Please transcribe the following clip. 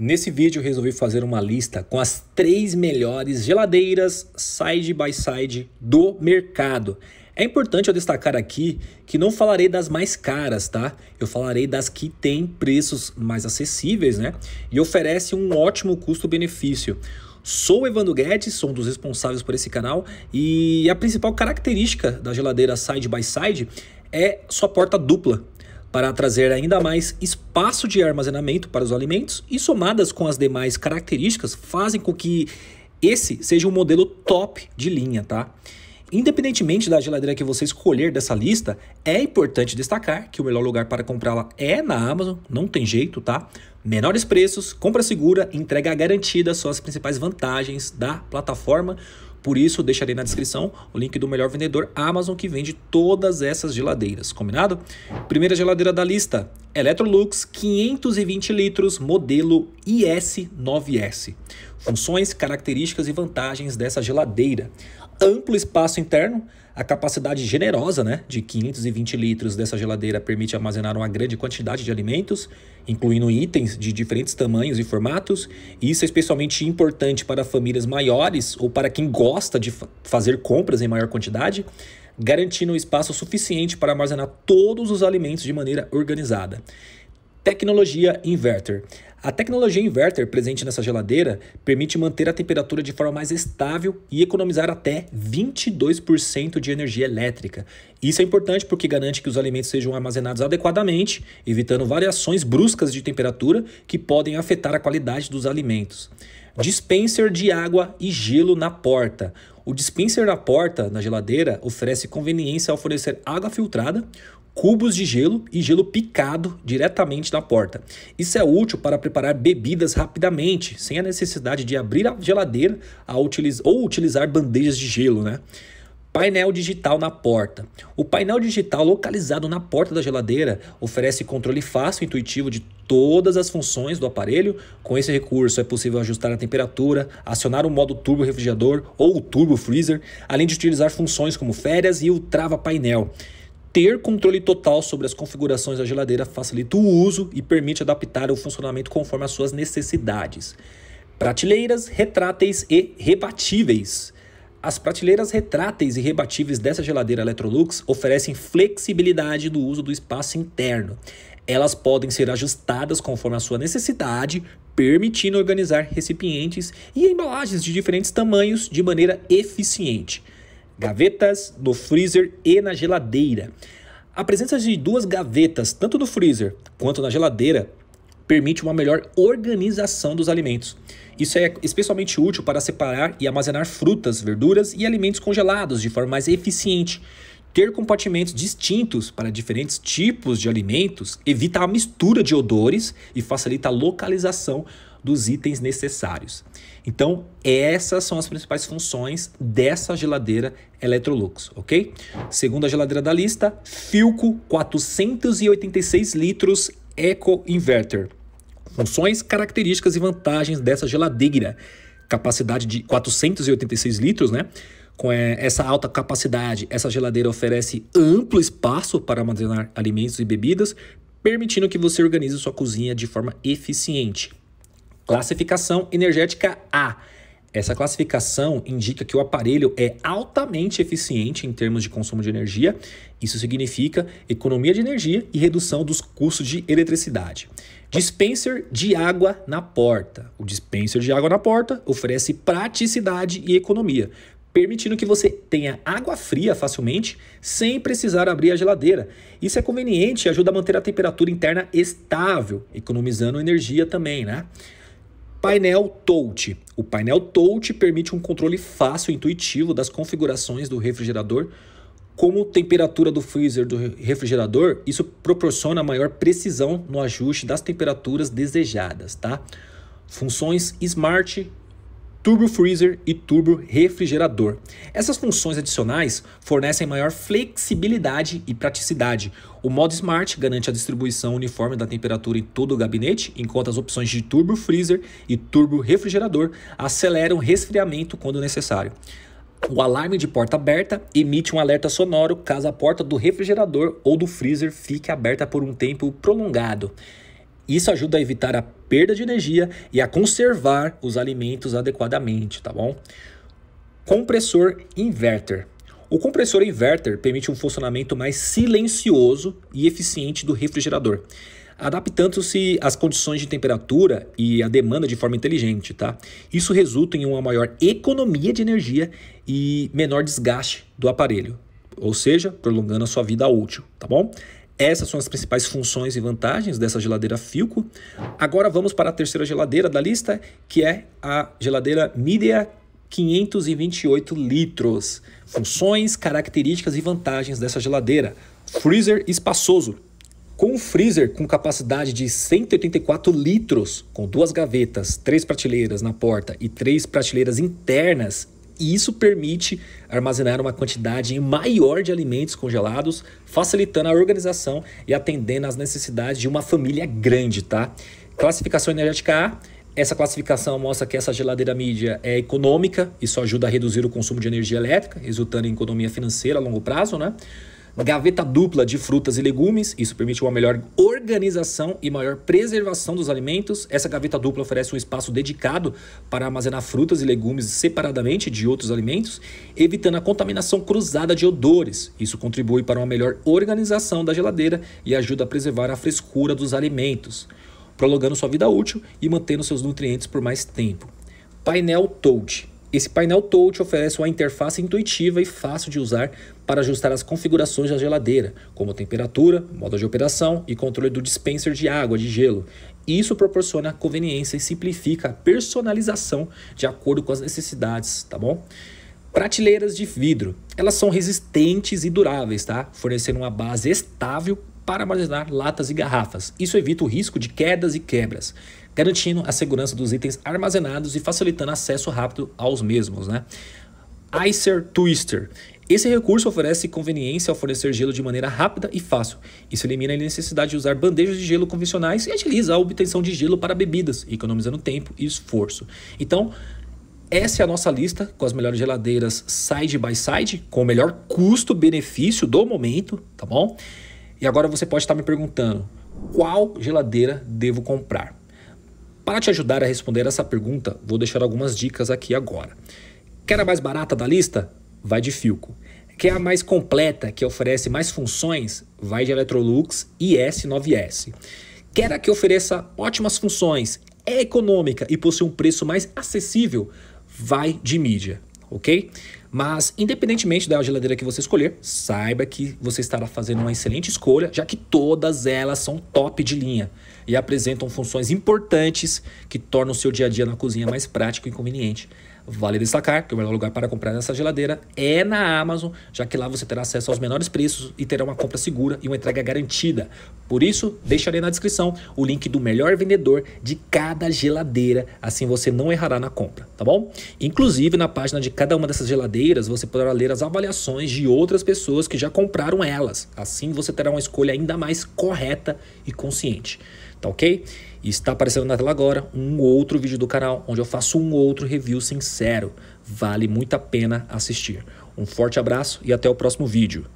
Nesse vídeo resolvi fazer uma lista com as três melhores geladeiras side by side do mercado. É importante eu destacar aqui que não falarei das mais caras, tá? Eu falarei das que têm preços mais acessíveis, né? E oferece um ótimo custo-benefício. Sou Evandro Guedes, sou um dos responsáveis por esse canal e a principal característica da geladeira side by side é sua porta dupla para trazer ainda mais espaço de armazenamento para os alimentos e, somadas com as demais características, fazem com que esse seja um modelo top de linha, tá? Independentemente da geladeira que você escolher dessa lista, é importante destacar que o melhor lugar para comprá-la é na Amazon, não tem jeito, tá? Menores preços, compra segura, entrega garantida são as principais vantagens da plataforma. Por isso, deixarei na descrição o link do melhor vendedor Amazon que vende todas essas geladeiras, combinado? Primeira geladeira da lista, Electrolux 520 litros, modelo IS9S. Funções, características e vantagens dessa geladeira. Amplo espaço interno, a capacidade generosa né, de 520 litros dessa geladeira permite armazenar uma grande quantidade de alimentos, incluindo itens de diferentes tamanhos e formatos. isso é especialmente importante para famílias maiores ou para quem gosta de fazer compras em maior quantidade, garantindo um espaço suficiente para armazenar todos os alimentos de maneira organizada. Tecnologia Inverter. A tecnologia inverter presente nessa geladeira permite manter a temperatura de forma mais estável e economizar até 22% de energia elétrica. Isso é importante porque garante que os alimentos sejam armazenados adequadamente, evitando variações bruscas de temperatura que podem afetar a qualidade dos alimentos. Dispenser de água e gelo na porta. O dispenser da porta na geladeira oferece conveniência ao fornecer água filtrada, cubos de gelo e gelo picado diretamente na porta. Isso é útil para preparar bebidas rapidamente, sem a necessidade de abrir a geladeira a utiliz ou utilizar bandejas de gelo, né? Painel digital na porta. O painel digital localizado na porta da geladeira oferece controle fácil e intuitivo de todas as funções do aparelho. Com esse recurso é possível ajustar a temperatura, acionar o modo turbo refrigerador ou turbo freezer, além de utilizar funções como férias e o trava painel. Ter controle total sobre as configurações da geladeira facilita o uso e permite adaptar o funcionamento conforme as suas necessidades. Prateleiras retráteis e rebatíveis. As prateleiras retráteis e rebatíveis dessa geladeira Electrolux oferecem flexibilidade do uso do espaço interno. Elas podem ser ajustadas conforme a sua necessidade, permitindo organizar recipientes e embalagens de diferentes tamanhos de maneira eficiente. Gavetas no freezer e na geladeira. A presença de duas gavetas, tanto no freezer quanto na geladeira, permite uma melhor organização dos alimentos. Isso é especialmente útil para separar e armazenar frutas, verduras e alimentos congelados de forma mais eficiente. Ter compartimentos distintos para diferentes tipos de alimentos evita a mistura de odores e facilita a localização dos itens necessários. Então, essas são as principais funções dessa geladeira Electrolux, ok? Segunda geladeira da lista, Filco 486 litros Eco Inverter. Funções, características e vantagens dessa geladeira. Capacidade de 486 litros, né? Com eh, essa alta capacidade, essa geladeira oferece amplo espaço para armazenar alimentos e bebidas, permitindo que você organize sua cozinha de forma eficiente. Classificação energética A essa classificação indica que o aparelho é altamente eficiente em termos de consumo de energia. Isso significa economia de energia e redução dos custos de eletricidade. Dispenser de água na porta. O dispenser de água na porta oferece praticidade e economia, permitindo que você tenha água fria facilmente sem precisar abrir a geladeira. Isso é conveniente e ajuda a manter a temperatura interna estável, economizando energia também, né? Painel Touch. O painel Touch permite um controle fácil e intuitivo das configurações do refrigerador, como temperatura do freezer do refrigerador. Isso proporciona maior precisão no ajuste das temperaturas desejadas, tá? Funções Smart Turbo Freezer e Turbo Refrigerador. Essas funções adicionais fornecem maior flexibilidade e praticidade. O modo Smart garante a distribuição uniforme da temperatura em todo o gabinete, enquanto as opções de Turbo Freezer e Turbo Refrigerador aceleram o resfriamento quando necessário. O alarme de porta aberta emite um alerta sonoro caso a porta do refrigerador ou do freezer fique aberta por um tempo prolongado. Isso ajuda a evitar a perda de energia e a conservar os alimentos adequadamente, tá bom? Compressor inverter. O compressor inverter permite um funcionamento mais silencioso e eficiente do refrigerador, adaptando-se às condições de temperatura e à demanda de forma inteligente, tá? Isso resulta em uma maior economia de energia e menor desgaste do aparelho, ou seja, prolongando a sua vida útil, tá bom? Essas são as principais funções e vantagens dessa geladeira Filco. Agora vamos para a terceira geladeira da lista, que é a geladeira Media 528 litros. Funções, características e vantagens dessa geladeira. Freezer espaçoso. Com um freezer com capacidade de 184 litros, com duas gavetas, três prateleiras na porta e três prateleiras internas e isso permite armazenar uma quantidade maior de alimentos congelados, facilitando a organização e atendendo às necessidades de uma família grande, tá? Classificação energética A essa classificação mostra que essa geladeira mídia é econômica, isso ajuda a reduzir o consumo de energia elétrica, resultando em economia financeira a longo prazo, né? Uma gaveta dupla de frutas e legumes, isso permite uma melhor organização e maior preservação dos alimentos. Essa gaveta dupla oferece um espaço dedicado para armazenar frutas e legumes separadamente de outros alimentos, evitando a contaminação cruzada de odores. Isso contribui para uma melhor organização da geladeira e ajuda a preservar a frescura dos alimentos, prolongando sua vida útil e mantendo seus nutrientes por mais tempo. Painel Touch esse painel touch oferece uma interface intuitiva e fácil de usar para ajustar as configurações da geladeira, como temperatura, modo de operação e controle do dispenser de água, de gelo. Isso proporciona conveniência e simplifica a personalização de acordo com as necessidades, tá bom? Prateleiras de vidro. Elas são resistentes e duráveis, tá? Fornecendo uma base estável para armazenar latas e garrafas. Isso evita o risco de quedas e quebras garantindo a segurança dos itens armazenados e facilitando acesso rápido aos mesmos. Né? Icer Twister. Esse recurso oferece conveniência ao fornecer gelo de maneira rápida e fácil. Isso elimina a necessidade de usar bandejas de gelo convencionais e utiliza a obtenção de gelo para bebidas, economizando tempo e esforço. Então, essa é a nossa lista com as melhores geladeiras side by side, com o melhor custo-benefício do momento, tá bom? E agora você pode estar me perguntando: qual geladeira devo comprar? Para te ajudar a responder essa pergunta, vou deixar algumas dicas aqui agora. Quer a mais barata da lista? Vai de Filco. Quer a mais completa, que oferece mais funções? Vai de Electrolux e S9S. Quer a que ofereça ótimas funções, é econômica e possui um preço mais acessível? Vai de mídia ok? Mas, independentemente da geladeira que você escolher, saiba que você estará fazendo uma excelente escolha, já que todas elas são top de linha e apresentam funções importantes que tornam o seu dia a dia na cozinha mais prático e conveniente. Vale destacar que o melhor lugar para comprar essa geladeira é na Amazon, já que lá você terá acesso aos menores preços e terá uma compra segura e uma entrega garantida. Por isso, deixarei na descrição o link do melhor vendedor de cada geladeira, assim você não errará na compra, tá bom? Inclusive, na página de cada uma dessas geladeiras, você poderá ler as avaliações de outras pessoas que já compraram elas. Assim você terá uma escolha ainda mais correta e consciente tá ok? E está aparecendo na tela agora um outro vídeo do canal onde eu faço um outro review sincero. Vale muito a pena assistir. Um forte abraço e até o próximo vídeo.